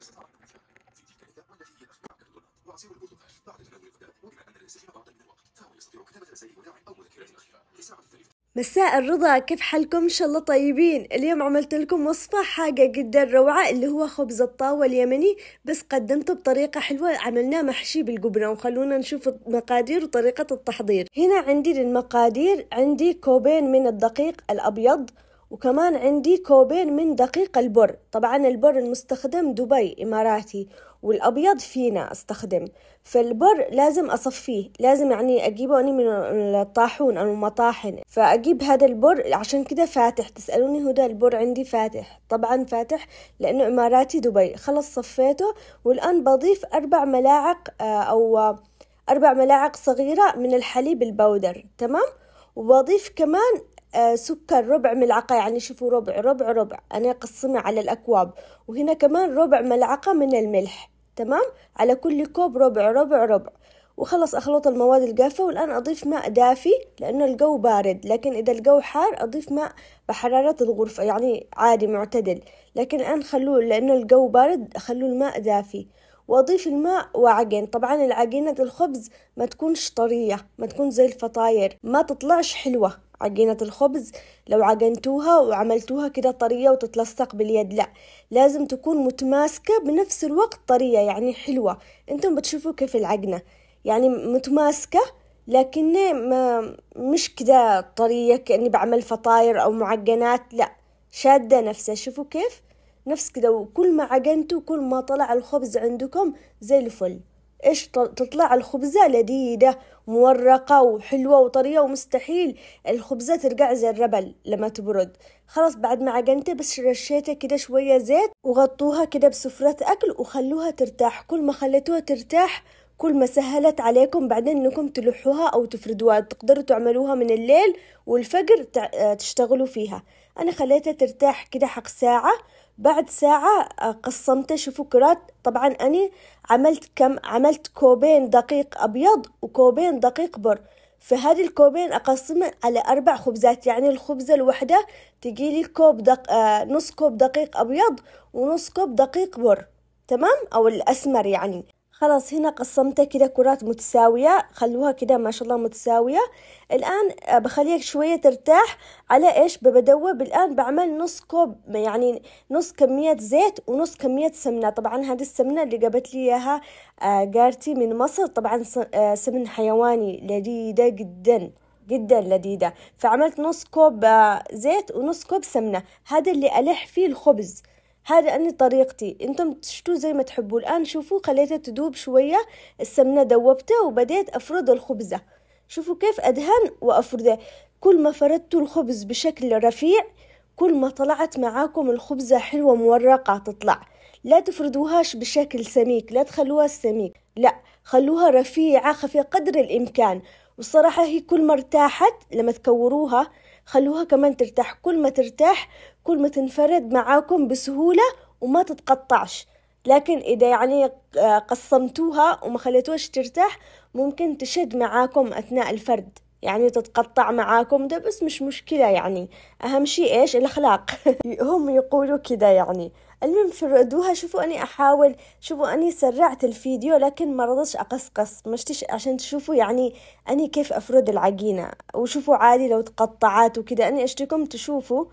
في تلك هي وعصير البرتقال بعد تناول الغداء وبما أن من الوقت فهو يستطيع كتابة رسائل وداع أو مذكرات أخيرة لساعة الثالثة مساء الرضا كيف حالكم ان شاء الله طيبين اليوم عملت لكم وصفة حاجة جدا روعة اللي هو خبز الطاوة اليمني بس قدمته بطريقة حلوة عملناه محشي بالجبنة وخلونا نشوف المقادير وطريقة التحضير هنا عندي للمقادير عندي كوبين من الدقيق الابيض وكمان عندي كوبين من دقيق البر طبعا البر المستخدم دبي إماراتي والأبيض فينا أستخدم فالبر لازم أصفيه لازم يعني أجيبه أنا من الطاحون أو المطاحن فأجيب هذا البر عشان كده فاتح تسألوني هدى البر عندي فاتح طبعا فاتح لأنه إماراتي دبي خلص صفيته والآن بضيف أربع ملاعق آه، أو أربع ملاعق صغيرة من الحليب البودر تمام وبضيف كمان آه، سكر ربع ملعقة يعني شوفوا ربع ربع ربع أنا قسمها على الأكواب وهنا كمان ربع ملعقة من الملح تمام على كل كوب ربع ربع ربع وخلص أخلط المواد الجافة والآن أضيف ماء دافي لأنه الجو بارد لكن إذا الجو حار أضيف ماء بحرارة الغرفة يعني عادي معتدل لكن الآن خلوه لأنه الجو بارد خلوه الماء دافي وأضيف الماء وعجن طبعا العجينة الخبز ما تكونش طرية ما تكون زي الفطاير ما تطلعش حلوة عجينة الخبز لو عجنتوها وعملتوها كده طرية وتتلصق باليد لا لازم تكون متماسكة بنفس الوقت طرية يعني حلوة انتم بتشوفوا كيف العجنة يعني متماسكة لكن ما مش كده طرية كأني بعمل فطاير أو معجنات لا شادة نفسها شوفوا كيف نفس كده وكل ما عجنتوا كل ما طلع الخبز عندكم زي الفل ايش تطلع الخبزة لذيذة مورقة وحلوة وطرية ومستحيل الخبزة ترجع زي الربل لما تبرد خلاص بعد ما عجنتها بس رشيتها كده شوية زيت وغطوها كده بسفرة أكل وخلوها ترتاح كل ما خليتوها ترتاح كل ما سهلت عليكم بعدين انكم تلحوها او تفردوها تقدروا تعملوها من الليل والفجر تشتغلوا فيها انا خليتها ترتاح كده حق ساعه بعد ساعة آه، قسمته شوفوا كرات طبعا أنا عملت كم عملت كوبين دقيق أبيض وكوبين دقيق بر فهذه الكوبين أقسمه على أربع خبزات يعني الخبزة الواحدة تجيلي كوب دق... آه نص كوب دقيق أبيض ونص كوب دقيق بر تمام أو الأسمر يعني خلاص هنا قسمتها كده كرات متساوية خلوها كده ما شاء الله متساوية الآن آه، بخليك شوية ترتاح على إيش ببدوب الآن بعمل نص كوب يعني نص كمية زيت ونص كمية سمنة طبعا هذه السمنة اللي جابت لي إياها آه، جارتي من مصر طبعا آه، سمن حيواني لذيذة جدا جدا لذيذة فعملت نص كوب زيت ونص كوب سمنة هذا اللي ألح فيه الخبز هذا أني طريقتي انتم تشتوا زي ما تحبوا الآن شوفوا خليتها تدوب شوية السمنة دوبتها وبديت أفرد الخبزة شوفوا كيف أدهن وأفرده كل ما فردتوا الخبز بشكل رفيع كل ما طلعت معاكم الخبزة حلوة مورقة تطلع لا تفردوهاش بشكل سميك لا تخلوها سميك لا خلوها رفيعة خفيفة قدر الإمكان والصراحة هي كل ما ارتاحت لما تكوروها خلوها كمان ترتاح كل ما ترتاح كل ما تنفرد معاكم بسهولة وما تتقطعش لكن إذا يعني آه، قسمتوها وما خليتوهاش ترتاح ممكن تشد معاكم أثناء الفرد يعني تتقطع معاكم ده بس مش مشكلة يعني أهم شيء إيش الأخلاق هم يقولوا كده يعني المهم فردوها شوفوا أني أحاول شوفوا أني سرعت الفيديو لكن ما رضتش أقصقص مشتش عشان تشوفوا يعني أني كيف أفرد العجينة وشوفوا عادي لو تقطعات وكده أني أشتكم تشوفوا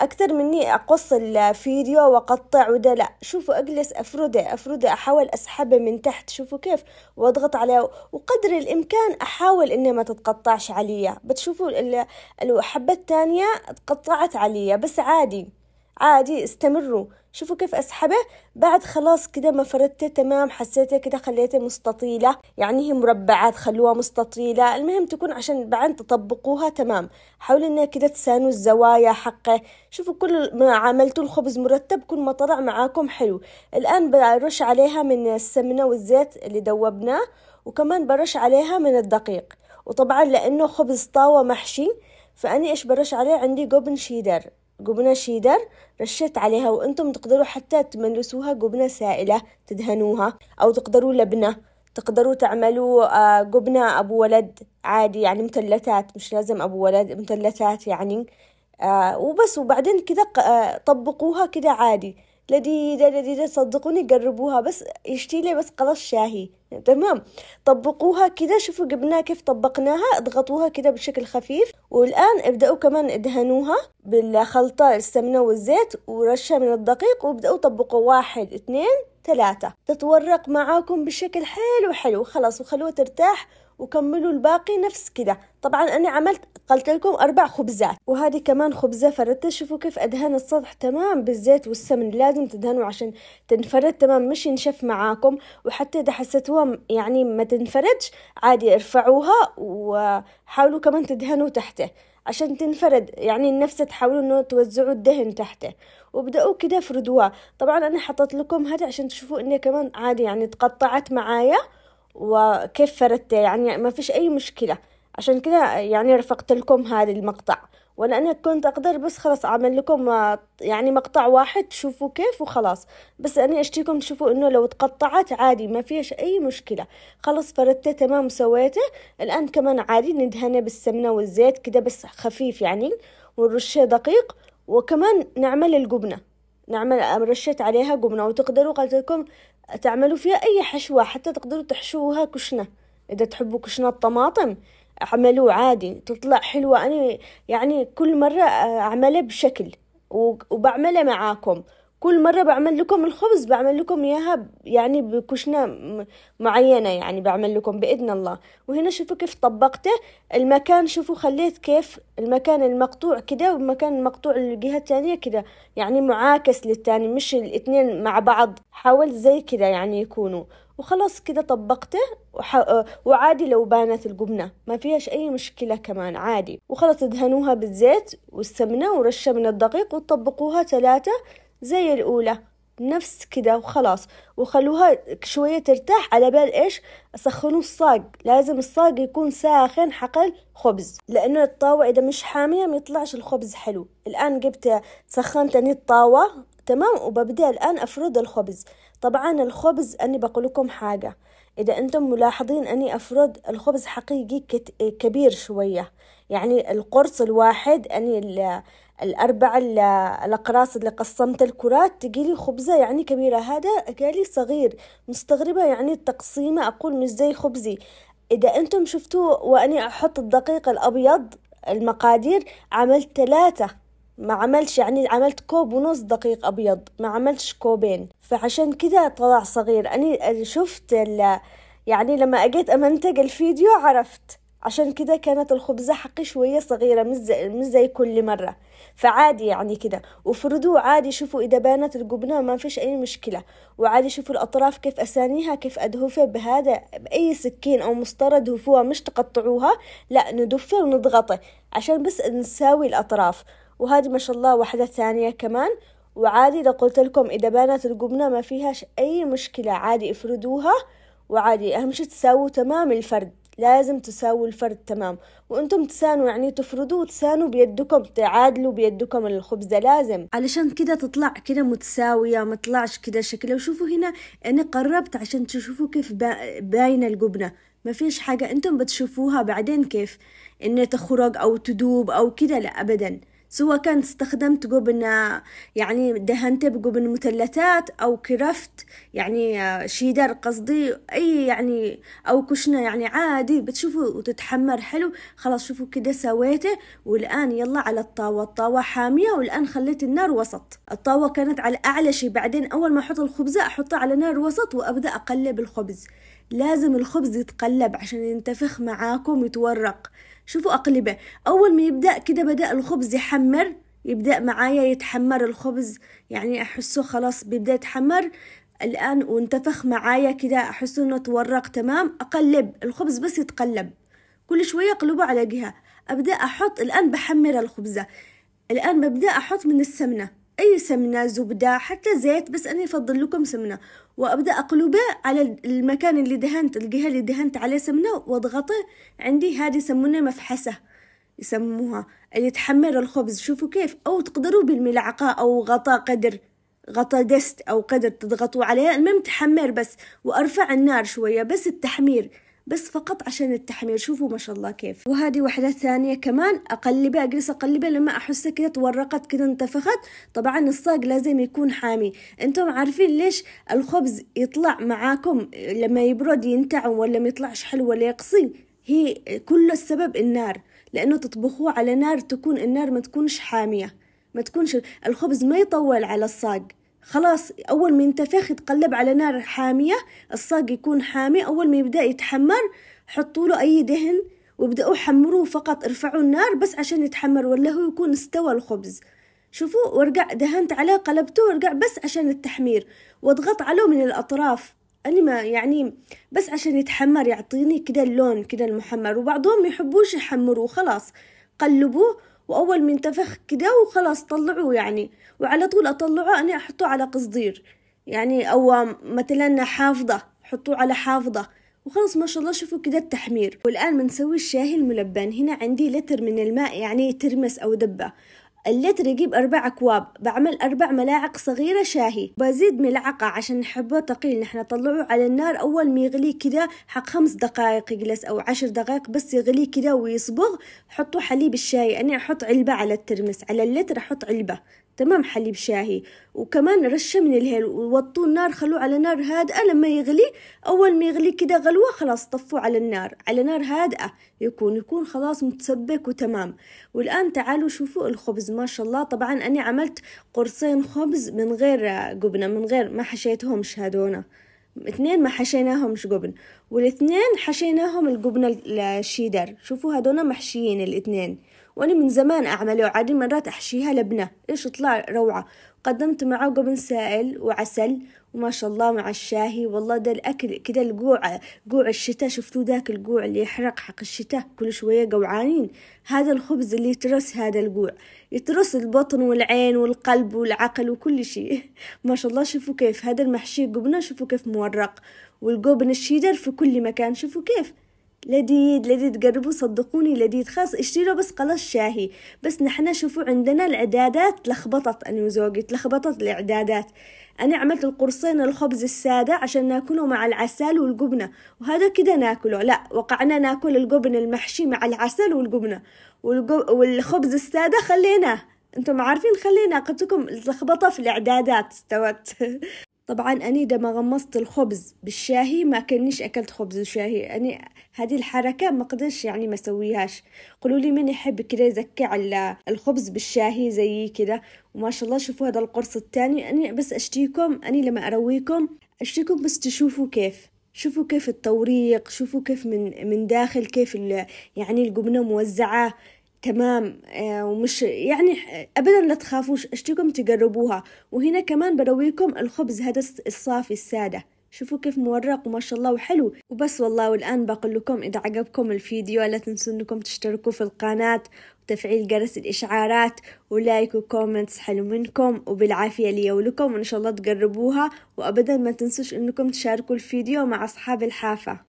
أكثر مني أقص الفيديو وأقطع وده لأ شوفوا أجلس أفرده أفرده أحاول أسحبه من تحت شوفوا كيف وأضغط عليه وقدر الإمكان أحاول إنه ما تتقطعش عليا بتشوفوا الحبة التانية تقطعت عليا بس عادي عادي استمروا شوفوا كيف اسحبه بعد خلاص كده ما فردته تمام حسيته كده خليته مستطيلة يعني هي مربعات خلوها مستطيلة المهم تكون عشان بعدين تطبقوها تمام حاولوا انها كده تسانوا الزوايا حقه شوفوا كل ما عملتوا الخبز مرتب كل ما طلع معاكم حلو الان برش عليها من السمنة والزيت اللي دوبناه وكمان برش عليها من الدقيق وطبعا لانه خبز طاوة محشي فاني ايش برش عليه عندي جوبن شيدر جبنة شيدر رشيت عليها وانتم تقدروا حتى تملسوها جبنة سائلة تدهنوها أو تقدروا لبنة تقدروا تعملوا جبنة آه، أبو ولد عادي يعني مثلثات مش لازم أبو ولد مثلثات يعني آه، وبس وبعدين كده آه، طبقوها كده عادي لذيذة لذيذة صدقوني قربوها بس يشتي لي بس قرص شاهي تمام طبقوها كده شوفوا قبلنا كيف طبقناها اضغطوها كده بشكل خفيف والآن ابدأوا كمان ادهنوها بالخلطة السمنة والزيت ورشة من الدقيق وابدأوا طبقوا واحد اثنين ثلاثة تتورق معاكم بشكل حلو حلو خلاص وخلوها ترتاح وكملوا الباقي نفس كده طبعا انا عملت قلت لكم اربع خبزات وهذه كمان خبزة فردتها شوفوا كيف ادهن السطح تمام بالزيت والسمن لازم تدهنوا عشان تنفرد تمام مش ينشف معاكم وحتى اذا حسيتوها يعني ما تنفردش عادي ارفعوها وحاولوا كمان تدهنوا تحته عشان تنفرد يعني النفس تحاولوا انه توزعوا الدهن تحته وبدأوا كده فردوها طبعا انا حطت لكم هذا عشان تشوفوا انها كمان عادي يعني تقطعت معايا وكيف فردته يعني ما فيش أي مشكلة عشان كده يعني رفقت لكم هذا المقطع ولأني كنت أقدر بس خلاص أعمل لكم آه، يعني مقطع واحد تشوفوا كيف وخلاص بس أنا أشتيكم تشوفوا إنه لو تقطعت عادي ما فيش أي مشكلة خلاص فردته تمام سويته الآن كمان عادي ندهنه بالسمنة والزيت كده بس خفيف يعني ونرشه دقيق وكمان نعمل الجبنة نعمل رشيت عليها قمنة وتقدروا قلت لكم تعملوا فيها أي حشوة حتى تقدروا تحشوها كشنة إذا تحبوا كشنة طماطم عملوا عادي تطلع حلوة أنا يعني كل مرة آه، أعملها بشكل وبعملها معاكم كل مرة بعمل لكم الخبز بعمل لكم إياها يعني بكشنة معينة يعني بعمل لكم بإذن الله وهنا شوفوا كيف طبقته المكان شوفوا خليت كيف المكان المقطوع كده والمكان المقطوع الجهة التانية كده يعني معاكس للتاني مش الاتنين مع بعض حاولت زي كده يعني يكونوا وخلاص كده طبقته وح... وعادي لو بانت الجبنة ما فيهاش أي مشكلة كمان عادي وخلاص دهنوها بالزيت والسمنة ورشة من الدقيق وطبقوها ثلاثة زي الأولى نفس كده وخلاص وخلوها شوية ترتاح على بال إيش أسخنوا الصاج لازم الصاج يكون ساخن حقل خبز لأنه الطاوة إذا مش حامية ما يطلعش الخبز حلو الآن جبت سخنت أني الطاوة تمام وببدأ الآن أفرد الخبز طبعا الخبز أني بقول لكم حاجة إذا أنتم ملاحظين أني أفرد الخبز حقيقي كبير شوية يعني القرص الواحد أني الأربع الأقراص اللي قسمت الكرات تجيلي خبزة يعني كبيرة هذا جالي صغير مستغربة يعني التقسيمة أقول مش زي خبزي إذا أنتم شفتوا وأني أحط الدقيق الأبيض المقادير عملت ثلاثة ما عملش يعني عملت كوب ونص دقيق أبيض ما عملتش كوبين فعشان كده طلع صغير أنا شفت يعني لما أجيت أمنتج الفيديو عرفت عشان كده كانت الخبزة حقي شوية صغيرة مش زي, مش زي كل مرة فعادي يعني كده وفردوا عادي شوفوا إذا بانت الجبنة ما فيش أي مشكلة وعادي شوفوا الأطراف كيف أسانيها كيف أدهفها بهذا بأي سكين أو مسطرة دهفوها مش تقطعوها لا ندفها ونضغطها عشان بس نساوي الأطراف وهذه ما شاء الله واحدة ثانية كمان وعادي إذا قلت لكم إذا بانت الجبنة ما فيهاش أي مشكلة عادي افردوها وعادي أهم شي تساووا تمام الفرد لازم تساووا الفرد تمام وانتم تسانوا يعني تفردوا تسانوا بيدكم تعادلوا بيدكم الخبزة لازم علشان كده تطلع كده متساوية ما تطلعش كده شكله وشوفوا هنا انا قربت عشان تشوفوا كيف باينة الجبنة ما فيش حاجة انتم بتشوفوها بعدين كيف انها تخرج او تدوب او كده لا ابدا سواء كان استخدمت جبن يعني دهنت بجبن مثلثات أو كرفت يعني آه، شيدر قصدي أي يعني أو كشنة يعني عادي بتشوفوا وتتحمر حلو خلاص شوفوا كده سويته والآن يلا على الطاوة الطاوة حامية والآن خليت النار وسط الطاوة كانت على أعلى شي بعدين أول ما أحط الخبزة أحطه على نار وسط وأبدأ أقلب الخبز لازم الخبز يتقلب عشان ينتفخ معاكم يتورق شوفوا أقلبة أول ما يبدأ كده بدأ الخبز يحمر يبدأ معايا يتحمر الخبز يعني أحسه خلاص بيبدأ يتحمر الآن وانتفخ معايا كده أحسه إنه تورق تمام أقلب الخبز بس يتقلب كل شوية أقلبه على جهة أبدأ أحط الآن بحمر الخبزة الآن ببدأ أحط من السمنة أي سمنة زبدة حتى زيت بس أنا أفضل لكم سمنة وأبدأ أقلبه على المكان اللي دهنت الجهة اللي دهنت عليه سمنة وأضغطه عندي هذه يسمونها مفحسة يسموها اللي تحمر الخبز شوفوا كيف أو تقدروا بالملعقة أو غطاء قدر غطا دست أو قدر تضغطوا عليه المهم تحمر بس وأرفع النار شوية بس التحمير بس فقط عشان التحمير شوفوا ما شاء الله كيف وهذه واحدة ثانية كمان أقلبها أجلس أقلبها لما أحسها كده تورقت كده انتفخت طبعا الصاج لازم يكون حامي انتم عارفين ليش الخبز يطلع معاكم لما يبرد ينتعم ولا ما يطلعش حلو ولا يقصي هي كل السبب النار لأنه تطبخوه على نار تكون النار ما تكونش حامية ما تكونش الخبز ما يطول على الصاج خلاص أول ما ينتفخ يتقلب على نار حامية الصاج يكون حامي أول ما يبدأ يتحمر حطوا له أي دهن وابدأوا حمروه فقط ارفعوا النار بس عشان يتحمر ولا هو يكون استوى الخبز شوفوا وارجع دهنت عليه قلبته وارجع بس عشان التحمير واضغط عليه من الأطراف أنا ما يعني بس عشان يتحمر يعطيني كده اللون كده المحمر وبعضهم يحبوش يحمروه خلاص قلبوه واول من تفخ كده وخلاص طلعوه يعني وعلى طول اطلعه انا احطه على قصدير يعني او مثلا حافظه حطوه على حافظه وخلص ما شاء الله شوفوا كده التحمير والآن بنسوي الشاهي الملبن هنا عندي لتر من الماء يعني ترمس أو دبة اللتر يجيب أربع أكواب بعمل أربع ملاعق صغيرة شاهي بزيد ملعقة عشان نحبه ثقيل نحن نطلعه على النار أول ما يغلي كده حق خمس دقائق يجلس أو عشر دقائق بس يغلي كده ويصبغ حطوا حليب الشاي أنا أحط علبة على الترمس على اللتر أحط علبة تمام حليب شاهي وكمان رشة من الهيل ووطوا النار خلوه على نار هادئة لما يغلي أول ما يغلي كده غلوة خلاص طفوه على النار على نار هادئة يكون يكون خلاص متسبك وتمام والآن تعالوا شوفوا الخبز ما شاء الله طبعا أنا عملت قرصين خبز من غير جبنة من غير ما حشيتهمش هادونا اثنين ما حشيناهمش جبن والاثنين حشيناهم الجبنة الشيدر شوفوا هادونا محشيين الاثنين وأنا من زمان أعمله وعادين مرات أحشيها لبنة إيش طلع روعة قدمت معه قبن سائل وعسل وما شاء الله مع الشاهي والله ده الأكل كده الجوع جوع الشتاء شفتوا ذاك الجوع اللي يحرق حق الشتاء كل شوية جوعانين هذا الخبز اللي يترس هذا الجوع يترس البطن والعين والقلب والعقل وكل شيء ما شاء الله شوفوا كيف هذا المحشي قبنة شوفوا كيف مورق والقبن الشيدر في كل مكان شوفوا كيف لذيذ لذيذ قربوا صدقوني لذيذ خلاص اشتروا بس قلاص شاهي بس نحنا شوفوا عندنا الإعدادات تلخبطت أنا وزوجي تلخبطت الإعدادات أنا عملت القرصين الخبز السادة عشان ناكله مع العسل والجبنة وهذا كده ناكله لا وقعنا ناكل الجبن المحشي مع العسل والجبنة والجب... والخبز السادة خليناه انتم عارفين خلينا قلتلكم اللخبطة في الإعدادات استوت طبعا أني ما غمصت الخبز بالشاهي ما كنيش أكلت خبز وشاهي أني هذه الحركة ما قدرش يعني ما سويهاش قولوا لي من يحب كده يزكي على الخبز بالشاهي زي كده وما شاء الله شوفوا هذا القرص الثاني أني بس أشتيكم أني لما أرويكم أشتيكم بس تشوفوا كيف شوفوا كيف التوريق شوفوا كيف من من داخل كيف يعني الجبنة موزعة تمام آه، ومش يعني ابدا لا تخافوش اشتيكم تجربوها وهنا كمان برويكم الخبز هذا الصافي الساده شوفوا كيف مورق وما شاء الله وحلو وبس والله والآن بقول لكم إذا عجبكم الفيديو لا تنسوا أنكم تشتركوا في القناة وتفعيل جرس الإشعارات ولايك وكومنتس حلو منكم وبالعافية لي ولكم وإن شاء الله تجربوها وأبدا ما تنسوش أنكم تشاركوا الفيديو مع أصحاب الحافة